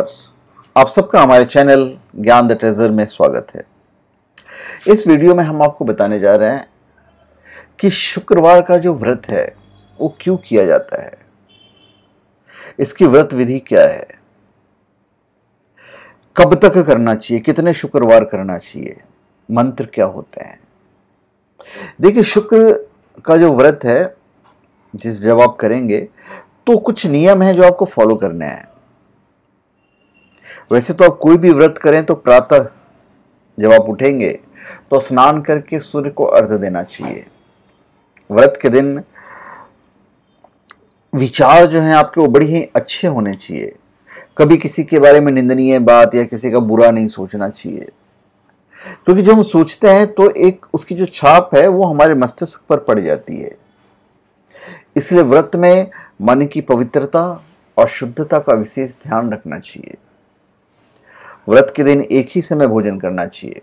नमस्कार आप सबका हमारे चैनल ज्ञान द ट्रेजर में स्वागत है इस वीडियो में हम आपको बताने जा रहे हैं कि शुक्रवार का जो व्रत है वो क्यों किया जाता है इसकी व्रत विधि क्या है कब तक करना चाहिए कितने शुक्रवार करना चाहिए मंत्र क्या होते हैं देखिए शुक्र का जो व्रत है जिस जब आप करेंगे तो कुछ नियम हैं जो आपको फॉलो करने हैं वैसे तो आप कोई भी व्रत करें तो प्रातः जब आप उठेंगे तो स्नान करके सूर्य को अर्घ देना चाहिए व्रत के दिन विचार जो हैं आपके वो बड़े ही अच्छे होने चाहिए कभी किसी के बारे में निंदनीय बात या किसी का बुरा नहीं सोचना चाहिए क्योंकि जो हम सोचते हैं तो एक उसकी जो छाप है वो हमारे मस्तिष्क पर पड़ जाती है इसलिए व्रत में मन की पवित्रता और शुद्धता का विशेष ध्यान रखना चाहिए व्रत के दिन एक ही समय भोजन करना चाहिए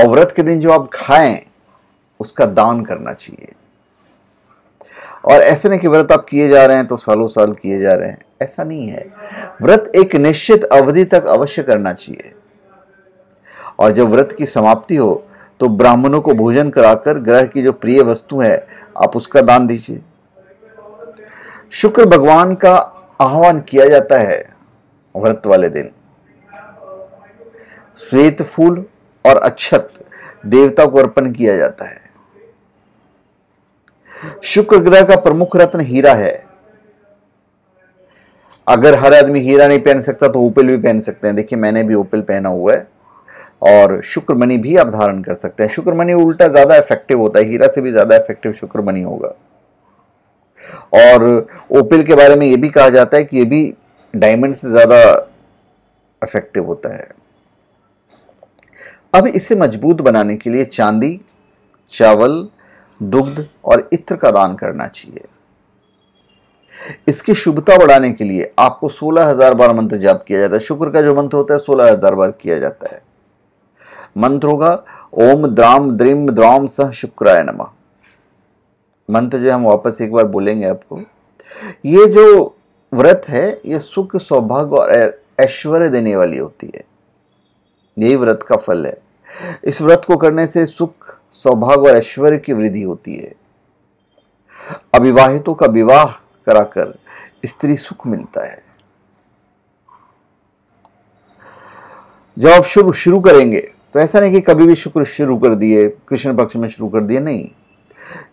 और व्रत के दिन जो आप खाएं उसका दान करना चाहिए और ऐसे नहीं कि व्रत आप किए जा रहे हैं तो सालों साल किए जा रहे हैं ऐसा नहीं है व्रत एक निश्चित अवधि तक अवश्य करना चाहिए और जब व्रत की समाप्ति हो तो ब्राह्मणों को भोजन कराकर ग्रह की जो प्रिय वस्तु है आप उसका दान दीजिए शुक्र भगवान का आह्वान किया जाता है व्रत वाले दिन श्वेत फूल और अक्षत देवता को अर्पण किया जाता है शुक्र ग्रह का प्रमुख रत्न हीरा है अगर हर आदमी हीरा नहीं पहन सकता तो ओपिल भी पहन सकते हैं देखिए मैंने भी ओपिल पहना हुआ है और शुक्रमणि भी आप धारण कर सकते हैं शुक्रमणि उल्टा ज़्यादा इफेक्टिव होता है हीरा से भी ज़्यादा इफेक्टिव शुक्रमणि होगा और ओपिल के बारे में यह भी कहा जाता है कि यह भी डायमंड से ज़्यादा इफेक्टिव होता है अब इसे मजबूत बनाने के लिए चांदी चावल दुग्ध और इत्र का दान करना चाहिए इसकी शुभता बढ़ाने के लिए आपको सोलह हजार बार मंत्र जाप किया जाता है शुक्र का जो मंत्र होता है सोलह हजार बार किया जाता है मंत्र होगा ओम द्राम द्रीम द्राम सह शुक्राय नमा मंत्र जो हम वापस एक बार बोलेंगे आपको ये जो व्रत है ये सुख सौभाग्य और ऐश्वर्य देने वाली होती है यही व्रत का फल है इस व्रत को करने से सुख सौभाग्य और ऐश्वर्य की वृद्धि होती है अविवाहितों का विवाह कराकर स्त्री सुख मिलता है जब आप शुभ शुरू करेंगे तो ऐसा नहीं कि कभी भी शुक्र शुरू कर दिए कृष्ण पक्ष में शुरू कर दिए नहीं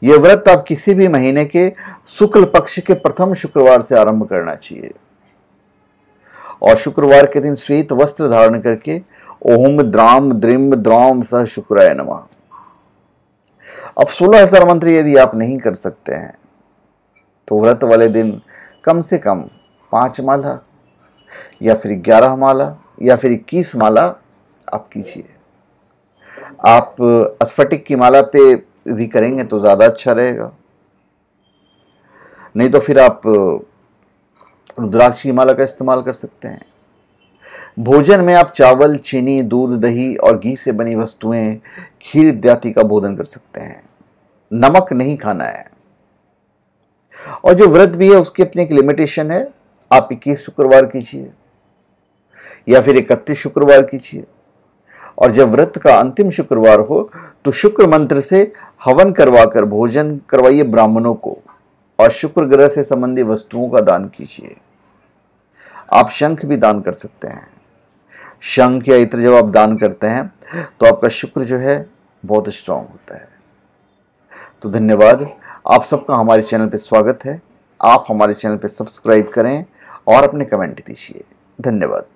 यह व्रत आप किसी भी महीने के शुक्ल पक्ष के प्रथम शुक्रवार से आरंभ करना चाहिए और शुक्रवार के दिन श्वेत वस्त्र धारण करके ओम द्राम द्रिम द्राम सह शुक्राय नम अब सोलह हजार मंत्र यदि आप नहीं कर सकते हैं तो व्रत वाले दिन कम से कम पांच माला या फिर ग्यारह माला या फिर इक्कीस माला आप कीजिए आप अस्फटिक की माला पे यदि करेंगे तो ज़्यादा अच्छा रहेगा नहीं तो फिर आप रुद्राक्षी माला का इस्तेमाल कर सकते हैं भोजन में आप चावल चीनी दूध दही और घी से बनी वस्तुएं खीर इत्यादि का भोजन कर सकते हैं नमक नहीं खाना है और जो व्रत भी है उसकी अपनी एक लिमिटेशन है आप इक्कीस शुक्रवार कीजिए या फिर इकतीस शुक्रवार कीजिए और जब व्रत का अंतिम शुक्रवार हो तो शुक्र मंत्र से हवन करवाकर भोजन करवाइए ब्राह्मणों को और शुक्र ग्रह से संबंधी वस्तुओं का दान कीजिए आप शंख भी दान कर सकते हैं शंख या इत्र जब आप दान करते हैं तो आपका शुक्र जो है बहुत स्ट्रांग होता है तो धन्यवाद आप सबका हमारे चैनल पर स्वागत है आप हमारे चैनल पर सब्सक्राइब करें और अपने कमेंट दीजिए धन्यवाद